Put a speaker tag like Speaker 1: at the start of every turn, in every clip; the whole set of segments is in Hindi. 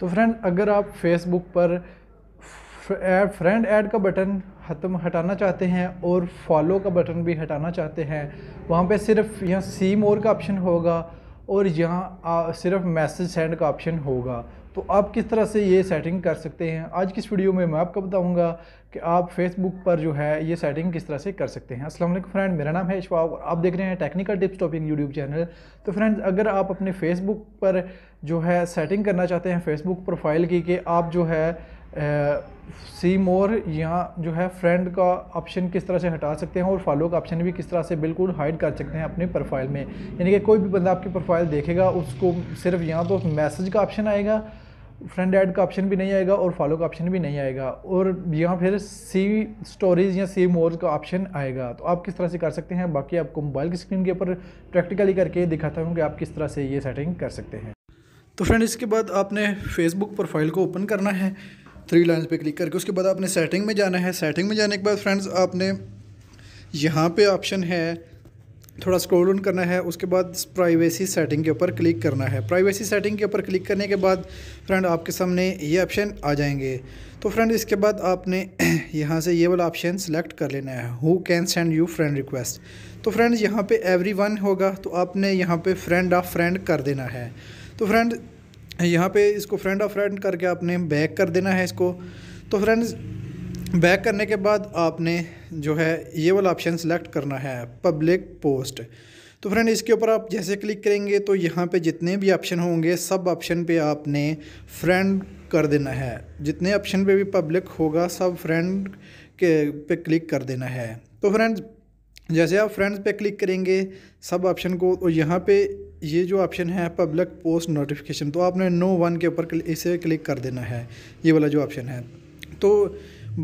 Speaker 1: तो फ्रेंड अगर आप फेसबुक पर फ्रेंड ऐड का बटन हतम हटाना चाहते हैं और फॉलो का बटन भी हटाना चाहते हैं वहाँ पे सिर्फ यहाँ सी मोर का ऑप्शन होगा और यहाँ सिर्फ मैसेज सेंड का ऑप्शन होगा तो आप किस तरह से ये सेटिंग कर सकते हैं आज की इस वीडियो में मैं आपको बताऊंगा कि आप फेसबुक पर जो है ये सेटिंग किस तरह से कर सकते हैं अस्सलाम वालेकुम फ्रेंड मेरा नाम है इशफाक और आप देख रहे हैं technical tips topic YouTube channel तो फ्रेंड्स अगर आप अपने फेसबुक पर जो है सेटिंग करना चाहते हैं फेसबुक प्रोफाइल की कि आप जो है सी मोर यहाँ जो है फ्रेंड का ऑप्शन किस तरह से हटा सकते हैं और फॉलो का ऑप्शन भी किस तरह से बिल्कुल हाइड कर सकते हैं अपनी प्रोफाइल में यानी कि कोई भी बंदा आपकी प्रोफाइल देखेगा उसको सिर्फ यहाँ तो मैसेज का ऑप्शन आएगा फ्रेंड ऐड का ऑप्शन भी नहीं आएगा और फॉलो का ऑप्शन भी नहीं आएगा और यहाँ फिर सी स्टोरीज या सी मोर का ऑप्शन आएगा तो आप किस तरह से कर सकते हैं बाकी आपको मोबाइल की स्क्रीन के ऊपर प्रैक्टिकली करके दिखाता हूँ कि आप किस तरह से ये सेटिंग कर सकते हैं तो फ्रेंड इसके बाद आपने फेसबुक प्रोफाइल को ओपन करना है थ्री लाइन्स पे क्लिक करके उसके बाद आपने सेटिंग में जाना है सेटिंग में जाने के बाद फ्रेंड्स आपने यहाँ पे ऑप्शन है थोड़ा स्क्रॉल ऑन करना है उसके बाद प्राइवेसी सेटिंग के ऊपर क्लिक करना है प्राइवेसी सेटिंग के ऊपर क्लिक करने के बाद फ्रेंड आपके सामने ये ऑप्शन आ जाएंगे तो फ्रेंड इसके बाद आपने यहाँ से ये वाला ऑप्शन सेलेक्ट कर लेना है who can send you friend request तो फ्रेंड्स यहाँ पे एवरी वन होगा तो आपने यहाँ पर फ्रेंड ऑफ फ्रेंड कर देना है तो फ्रेंड यहाँ पे इसको फ्रेंड ऑफ फ्रेंड करके आपने बैक कर देना है इसको तो फ्रेंड्स बैक करने के बाद आपने जो है ये वाला ऑप्शन सेलेक्ट करना है पब्लिक पोस्ट तो फ्रेंड इसके ऊपर आप जैसे क्लिक करेंगे तो यहाँ पे जितने भी ऑप्शन होंगे सब ऑप्शन पे आपने फ्रेंड कर देना है जितने ऑप्शन पे भी पब्लिक होगा सब फ्रेंड के पे क्लिक कर देना है तो फ्रेंड्स जैसे आप फ्रेंड्स पे क्लिक करेंगे सब ऑप्शन को और यहाँ पे ये जो ऑप्शन है पब्लिक पोस्ट नोटिफिकेशन तो आपने नो वन के ऊपर इसे क्लिक कर देना है ये वाला जो ऑप्शन है तो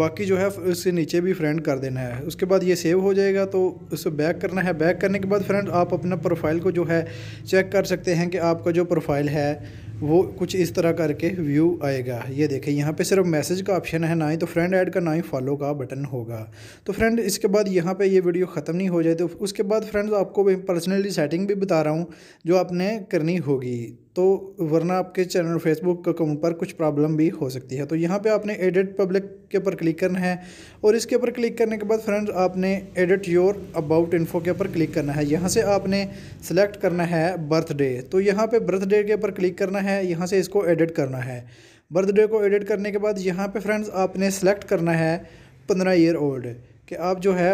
Speaker 1: बाकी जो है उससे नीचे भी फ्रेंड कर देना है उसके बाद ये सेव हो जाएगा तो उसे बैक करना है बैक करने के बाद फ्रेंड आप अपना प्रोफाइल को जो है चेक कर सकते हैं कि आपका जो प्रोफाइल है वो कुछ इस तरह करके व्यू आएगा ये देखें यहाँ पे सिर्फ मैसेज का ऑप्शन है ना ही तो फ्रेंड ऐड का ना ही फॉलो का बटन होगा तो फ्रेंड इसके बाद यहाँ पे ये वीडियो ख़त्म नहीं हो जाए तो उसके बाद फ्रेंड्स आपको पर्सनली सेटिंग भी बता रहा हूँ जो आपने करनी होगी तो वरना आपके चैनल फेसबुक अकाउंट पर कुछ प्रॉब्लम भी हो सकती है तो यहाँ पे आपने एडिट पब्लिक के ऊपर क्लिक करना है और इसके ऊपर क्लिक करने के बाद फ्रेंड्स आपने एडिट योर अबाउट इन्फो के ऊपर क्लिक करना है यहाँ से आपने सेलेक्ट करना है बर्थडे तो यहाँ पे बर्थडे के ऊपर क्लिक करना है यहाँ से इसको एडिट करना है बर्थडे को एडिट करने के बाद यहाँ पर फ्रेंड्स आपने सेलेक्ट करना है पंद्रह ईयर ओल्ड कि आप जो है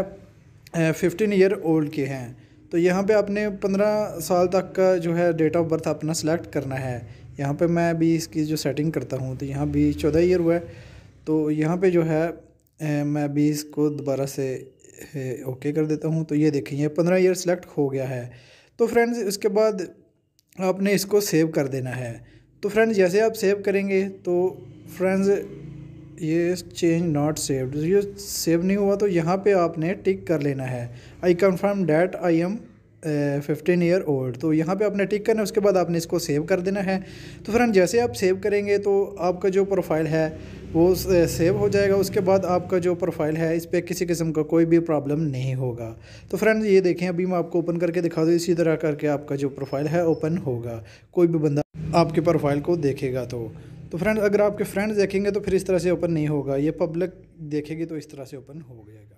Speaker 1: फिफ्टीन ईयर ओल्ड के हैं तो यहाँ पे आपने पंद्रह साल तक का जो है डेट ऑफ बर्थ अपना सेलेक्ट करना है यहाँ पे मैं भी इसकी जो सेटिंग करता हूँ तो यहाँ भी चौदह ईयर हुआ है तो यहाँ पे जो है मैं भी इसको दोबारा से ओके कर देता हूँ तो ये देखिए पंद्रह ईयर सेलेक्ट हो गया है तो फ्रेंड्स उसके बाद आपने इसको सेव कर देना है तो फ्रेंड्स जैसे आप सेव करेंगे तो फ्रेंड्स ये चेंज नॉट सेव्ड ये सेव नहीं हुआ तो यहाँ पे आपने टिक कर लेना है I confirm that I am fifteen year old तो यहाँ पे आपने टिक करना है उसके बाद आपने इसको सेव कर देना है तो फ्रेंड जैसे आप सेव करेंगे तो आपका जो प्रोफाइल है वो सेव हो जाएगा उसके बाद आपका जो प्रोफाइल है इस पर किसी किस्म का कोई भी प्रॉब्लम नहीं होगा तो फ्रेंड ये देखें अभी मैं आपको ओपन करके दिखा दूँ इसी तरह करके आपका जो प्रोफाइल है ओपन होगा कोई भी बंदा आपके प्रोफाइल को देखेगा तो तो फ्रेंड्स अगर आपके फ्रेंड्स देखेंगे तो फिर इस तरह से ओपन नहीं होगा ये पब्लिक देखेगी तो इस तरह से ओपन हो जाएगा